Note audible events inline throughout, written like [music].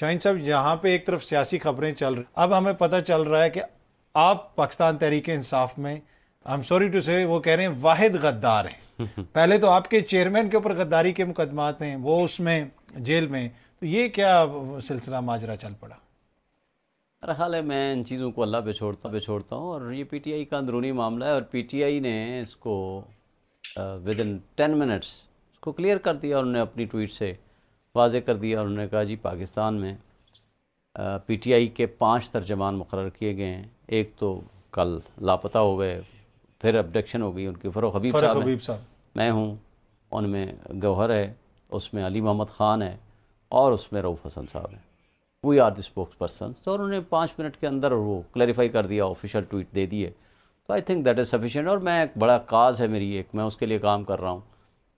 शाहिन साहब यहाँ पे एक तरफ सियासी खबरें चल रही अब हमें पता चल रहा है कि आप पाकिस्तान तहरीक इंसाफ में आई एम सॉरी टू से वो कह रहे हैं वाहिद गद्दार हैं [laughs] पहले तो आपके चेयरमैन के ऊपर गद्दारी के मुकदमात हैं वो उसमें जेल में तो ये क्या सिलसिला माजरा चल पड़ा मेरा ख्याल है मैं इन चीज़ों को अल्लाह पे छोड़ता पे छोड़ता हूँ और ये पीटीआई का अंदरूनी मामला है और पीटीआई ने इसको विद इन टेन मिनट्स इसको क्लियर कर दिया और उन्होंने अपनी ट्वीट से वाजे कर दिया और उन्होंने कहा जी पाकिस्तान में पी टी आई के पाँच तर्जमान मुकर किए गए हैं एक तो कल लापता हो गए फिर अबडक्शन हो गई उनकी फ़रोख हबीब साहब मैं हूँ उनमें गौहर है उसमें अली मोहम्मद ख़ान है और उसमें रऊफ़ हसन साहब हैं we are the spokesperson तो उन्होंने पाँच मिनट के अंदर वो क्लैरिफाई कर दिया ऑफिशियल ट्वीट दे दिए तो I think that is sufficient और मैं एक बड़ा काज है मेरी एक मैं उसके लिए काम कर रहा हूँ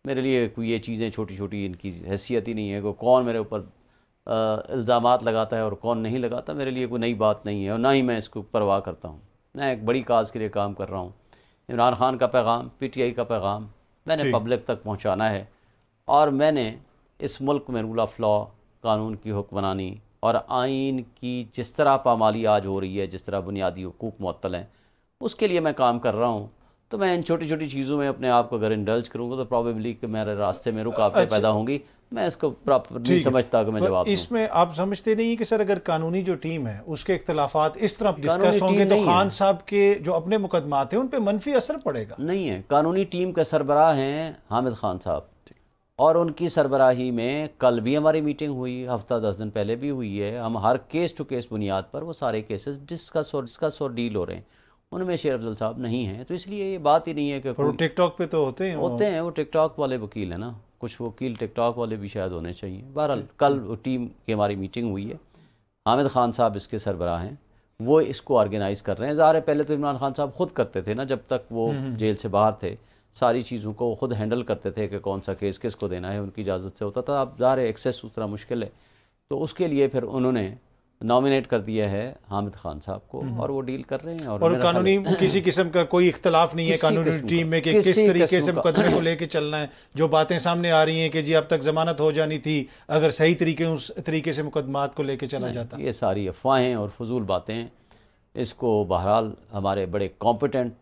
मेरे लिए कोई ये चीज़ें छोटी छोटी इनकी हैसियत ही नहीं है को कौन मेरे ऊपर इल्ज़ाम लगाता है और कौन नहीं लगाता मेरे लिए कोई नई बात नहीं है और ना ही मैं इसको परवाह करता हूँ मैं एक बड़ी काज के लिए काम कर रहा हूँ इमरान खान का पैगाम पीटीआई का पैगाम मैंने पब्लिक तक पहुँचाना है और मैंने इस मुल्क में रूल ऑफ लॉ कानून की हुक्मरानी और आइन की जिस तरह पामाली आज हो रही है जिस तरह बुनियादी हकूक़ मअतल हैं उसके लिए मैं काम कर रहा हूँ तो मैं इन छोटी छोटी चीज़ों में अपने आप को अगर इंडल्ज करूँगा तो प्रॉबेबली कि मेरे रास्ते में रुकावटें अच्छा। पैदा होंगी मैं इसको प्रॉपर नहीं समझता कि मैं तो जवाब इसमें आप समझते नहीं कि सर अगर कानूनी जो टीम है उसके इख्तलाफात इस तरह डिस्कस होंगे तो खान साहब के जो अपने मुकदमा थे उन पर मनफी असर पड़ेगा नहीं है कानूनी टीम के सरबराह हैं हामिद खान साहब और उनकी सरबराही में कल भी हमारी मीटिंग हुई हफ्ता दस दिन पहले भी हुई है हम हर केस टू केस बुनियाद पर वो सारे केसेस डिस्कस और डिस्कस और डील हो रहे हैं उनमें शेर अफजल साहब नहीं हैं तो इसलिए ये बात ही नहीं है कि वो टिकटॉक पे तो होते हैं होते हैं वो टिकटॉक वाले वकील हैं ना कुछ वकील टिकटॉक वाले भी शायद होने चाहिए बहरहाल कल वो टीम की हमारी मीटिंग हुई है हामिद खान साहब इसके सरबराह हैं वो इसको ऑर्गेनाइज़ कर रहे हैं ज़ाहिर है पहले तो इमरान खान साहब खुद करते थे ना जब तक वो हम्म, हम्म। जेल से बाहर थे सारी चीज़ों को खुद हैंडल करते थे कि कौन सा केस किस को देना है उनकी इजाज़त से होता था अब ज़ाहिर एक्सेस उतना मुश्किल है तो उसके लिए फिर उन्होंने नॉमिनेट कर दिया है हामिद खान साहब को हम्म। और वो डील कर रहे हैं और, और कानूनी [coughs] किसी किस्म का कोई इख्तलाफ नहीं है कानूनी टीम में कि किस तरीके से मुकदमे को लेके चलना है जो बातें सामने आ रही हैं कि जी अब तक जमानत हो जानी थी अगर सही तरीके उस तरीके से मुकदमात को लेके चला जाता ये सारी अफवाहें और फजूल बातें इसको बहरहाल हमारे बड़े कॉम्पिटेंट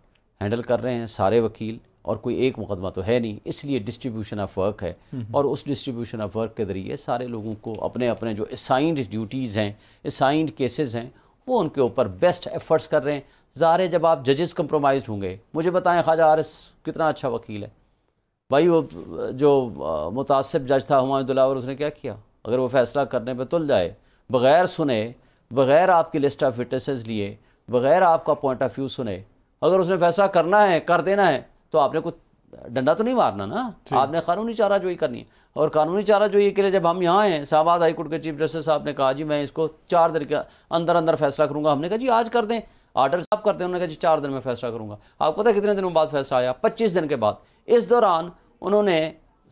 हैंडल कर रहे हैं सारे वकील और कोई एक मुकदमा तो है नहीं इसलिए डिस्ट्रीब्यूशन ऑफ वर्क है और उस डिस्ट्रीब्यूशन ऑफ वर्क के ज़रिए सारे लोगों को अपने अपने जो असाइंड ड्यूटीज़ हैं असाइंड केसेस हैं वो उनके ऊपर बेस्ट एफर्ट्स कर रहे हैं ज़ाहिर है जब आप जजेस कंप्रोमाइज्ड होंगे मुझे बताएं ख्वाजा आरस कितना अच्छा वकील है भाई वो जो मुतासब जज था हमायूं दिलावर उसने क्या किया अगर वो फैसला करने पर तुल जाए बग़ैर सुने बग़ैर आपकी लिस्ट ऑफ विटनेसेस लिए बग़ैर आपका पॉइंट ऑफ व्यू सुने अगर उसने फैसला करना है कर देना है तो आपने कुछ डंडा तो नहीं मारना ना आपने कानूनी चारा जोई करनी है और कानूनी चारा जोई के लिए जब हम यहाँ आए शाहबाद हाईकोर्ट के चीफ जस्टिस साहब ने कहा जी मैं इसको चार दिन के अंदर अंदर फैसला करूँगा हमने कहा जी आज कर दें आर्डर साहब करते हैं उन्होंने कहा जी चार दिन में फैसला करूँगा आपको पता है कितने दिनों बाद फैसला आया पच्चीस दिन के बाद इस दौरान उन्होंने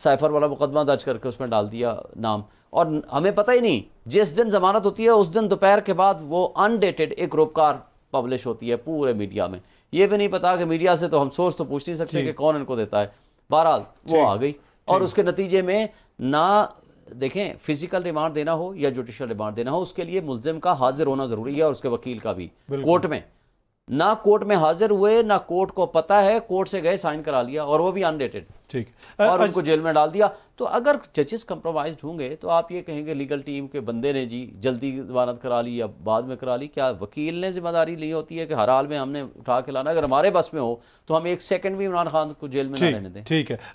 साइफर वाला मुकदमा दर्ज करके उसमें डाल दिया नाम और हमें पता ही नहीं जिस दिन जमानत होती है उस दिन दोपहर के बाद वो अनडेटेड एक रोपकार पब्लिश होती है पूरे मीडिया में ये भी नहीं पता कि मीडिया से तो हम सोर्स तो पूछ नहीं सकते कि कौन इनको देता है बहरहाल वो आ गई और उसके नतीजे में ना देखें फिजिकल रिमांड देना हो या जुडिशल रिमांड देना हो उसके लिए मुलजिम का हाजिर होना जरूरी है और उसके वकील का भी कोर्ट में ना कोर्ट में हाजिर हुए ना कोर्ट को पता है कोर्ट से गए साइन करा लिया और वो भी अनडेटेड ठीक और उनको जेल में डाल दिया तो अगर जजेस कंप्रोमाइज होंगे तो आप ये कहेंगे लीगल टीम के बंदे ने जी जल्दी जमानत करा ली या बाद में करा ली क्या वकील ने जिम्मेदारी ली होती है कि हर हाल में हमने उठा के लाना अगर हमारे बस में हो तो हम एक सेकंड भी इमरान खान को जेल में ना रहने दें ठीक है